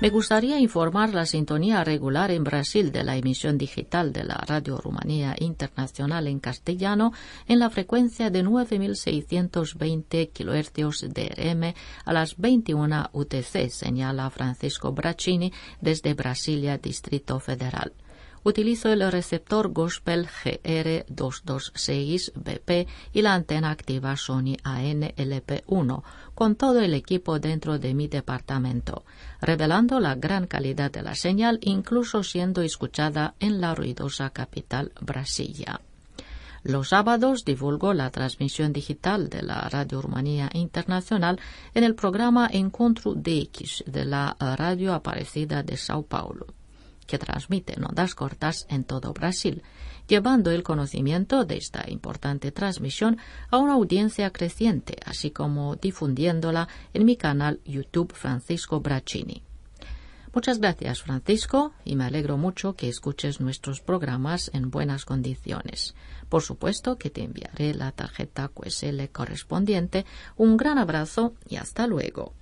Me gustaría informar la sintonía regular en Brasil de la emisión digital de la Radio Rumanía Internacional en castellano en la frecuencia de 9.620 kHz DRM a las 21 UTC, señala Francisco Bracini desde Brasilia, Distrito Federal. Utilizo el receptor Gospel GR226BP y la antena activa Sony anlp 1 con todo el equipo dentro de mi departamento, revelando la gran calidad de la señal incluso siendo escuchada en la ruidosa capital Brasilia. Los sábados divulgo la transmisión digital de la Radio Rumanía Internacional en el programa Encontro DX de la Radio Aparecida de Sao Paulo que transmite ondas cortas en todo Brasil, llevando el conocimiento de esta importante transmisión a una audiencia creciente, así como difundiéndola en mi canal YouTube Francisco Bracini. Muchas gracias, Francisco, y me alegro mucho que escuches nuestros programas en buenas condiciones. Por supuesto que te enviaré la tarjeta QSL correspondiente. Un gran abrazo y hasta luego.